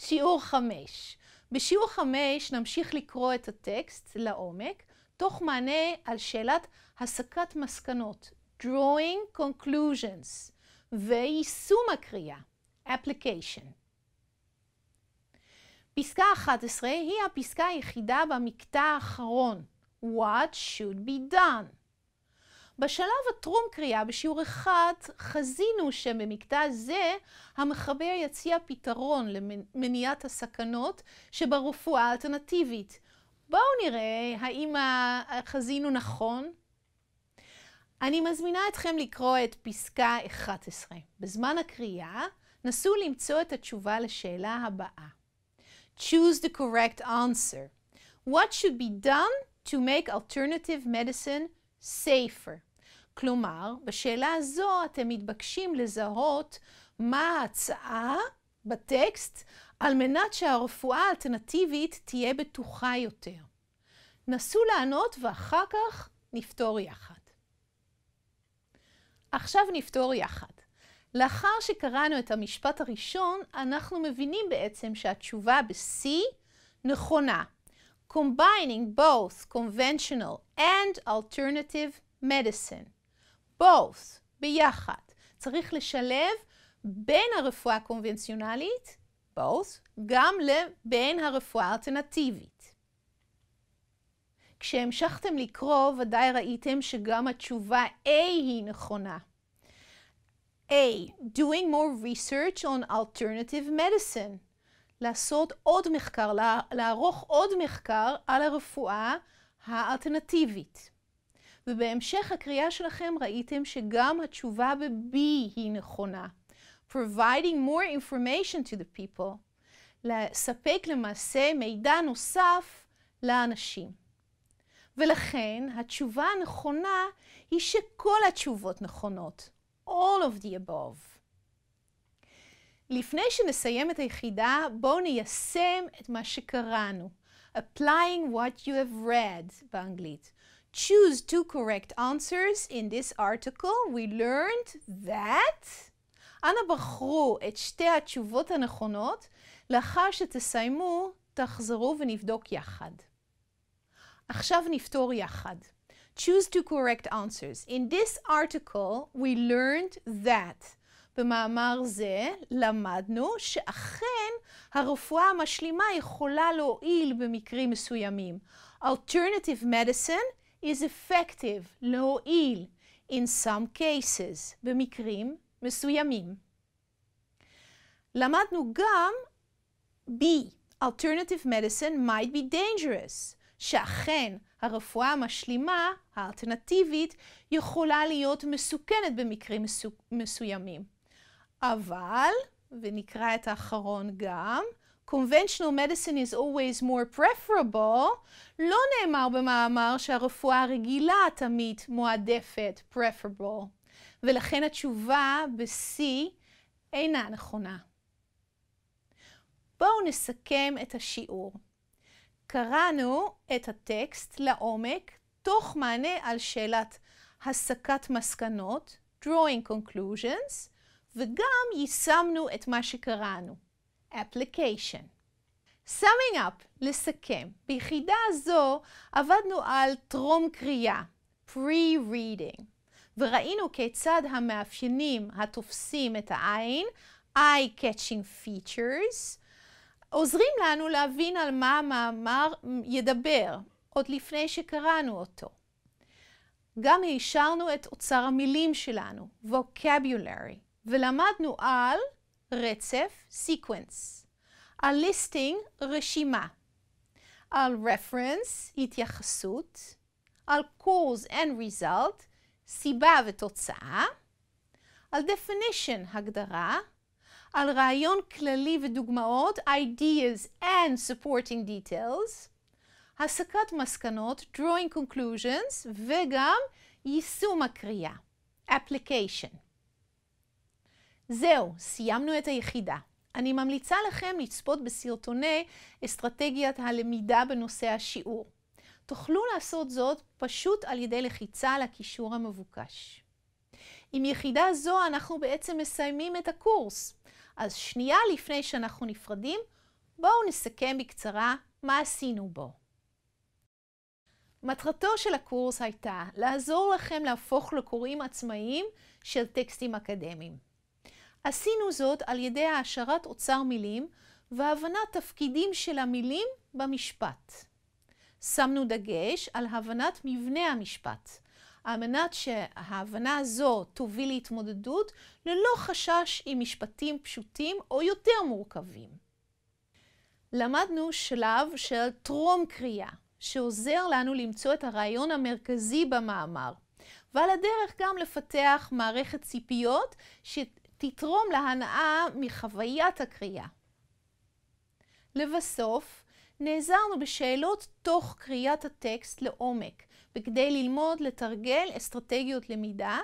שיעור חמש. בשיעור חמש נמשיך לקרוא את הטקסט לעומק, תוך מענה על שאלת הסקת מסקנות, drawing conclusions, ויישום הקריאה, application. פסקה 11 היא הפסקה היחידה במקטע האחרון, what should be done. בשלב הטרום קריאה, בשיעור אחד, חזינו שבמקטע זה המחבר יציע פתרון למניעת הסכנות שברפואה האלטרנטיבית. בואו נראה האם חזינו נכון. אני מזמינה אתכם לקרוא את פסקה 11. בזמן הקריאה, נסו למצוא את התשובה לשאלה הבאה. Choose the correct answer. What should be done to make alternative medicine safer? כלומר, בשאלה הזו אתם מתבקשים לזהות מה ההצעה בטקסט על מנת שהרפואה האלטרנטיבית תהיה בטוחה יותר. נסו לענות ואחר כך נפתור יחד. עכשיו נפתור יחד. לאחר שקראנו את המשפט הראשון, אנחנו מבינים בעצם שהתשובה ב-C נכונה. Combining both conventional and alternative medicine. both, ביחד. צריך לשלב בין הרפואה הקונבנציונלית, both, גם לבין הרפואה האלטרנטיבית. כשהמשכתם לקרוא, ודאי ראיתם שגם התשובה A היא נכונה. A, doing more research on alternative medicine. לעשות עוד מחקר, לערוך עוד מחקר על הרפואה האלטרנטיבית. ובהמשך הקריאה שלכם ראיתם שגם התשובה ב-B היא נכונה. Providing more information to the people, לספק למעשה מידע נוסף לאנשים. ולכן התשובה הנכונה היא שכל התשובות נכונות. All of the above. לפני שנסיים את היחידה, בואו ניישם את מה שקראנו. Applying what you have read באנגלית. choose two correct answers in this article, we learned that אנא בחרו את שתי התשובות הנכונות, לאחר שתסיימו, תחזרו ונבדוק יחד. עכשיו נפתור יחד. Choose two correct answers. In this article, we learned that. במאמר זה למדנו שאכן הרפואה המשלימה יכולה להועיל במקרים מסוימים. Alternative medicine is effective, להועיל, in some cases, במקרים מסוימים. למדנו גם B, Alternative Medicine might be dangerous, שאכן הרפואה המשלימה, האלטרנטיבית, יכולה להיות מסוכנת במקרים מסו מסוימים. אבל, ונקרא את האחרון גם, conventional medicine is always more preferable, לא נאמר במאמר שהרפואה הרגילה תמיד מועדפת preferable, ולכן התשובה ב-C אינה נכונה. בואו נסכם את השיעור. קראנו את הטקסט לעומק תוך מענה על שאלת הסקת מסקנות, drawing conclusions, וגם יישמנו את מה שקראנו. application. summing up, לסכם. ביחידה הזו עבדנו על טרום קריאה, pre-reading, וראינו כיצד המאפיינים התופסים את העין, eye-catching features, עוזרים לנו להבין על מה המאמר ידבר, עוד לפני שקראנו אותו. גם השארנו את אוצר המילים שלנו, vocabulary, ולמדנו על רצף, sequence. על listing, רשימה. על reference, התייחסות. על cause and result, סיבה ותוצאה. על definition, הגדרה. על רעיון כללי ודוגמאות, ideas and supporting details. הסקת מסקנות, drawing conclusions, וגם יישום הקריאה, application. זהו, סיימנו את היחידה. אני ממליצה לכם לצפות בסרטוני אסטרטגיית הלמידה בנושא השיעור. תוכלו לעשות זאת פשוט על ידי לחיצה על הקישור המבוקש. עם יחידה זו אנחנו בעצם מסיימים את הקורס. אז שנייה לפני שאנחנו נפרדים, בואו נסכם בקצרה מה עשינו בו. מטרתו של הקורס הייתה לעזור לכם להפוך לקוראים עצמאיים של טקסטים אקדמיים. עשינו זאת על ידי העשרת אוצר מילים והבנת תפקידים של המילים במשפט. שמנו דגש על הבנת מבנה המשפט, על מנת שההבנה הזו תוביל להתמודדות ללא חשש עם משפטים פשוטים או יותר מורכבים. למדנו שלב של טרום קריאה, שעוזר לנו למצוא את הרעיון המרכזי במאמר, ועל הדרך גם לפתח מערכת ציפיות ש... תתרום להנאה מחוויית הקריאה. לבסוף, נעזרנו בשאלות תוך קריאת הטקסט לעומק, וכדי ללמוד לתרגל אסטרטגיות למידה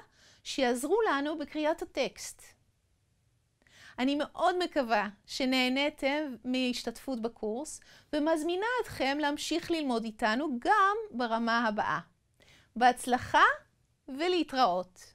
שיעזרו לנו בקריאת הטקסט. אני מאוד מקווה שנהניתם מהשתתפות בקורס, ומזמינה אתכם להמשיך ללמוד איתנו גם ברמה הבאה. בהצלחה ולהתראות.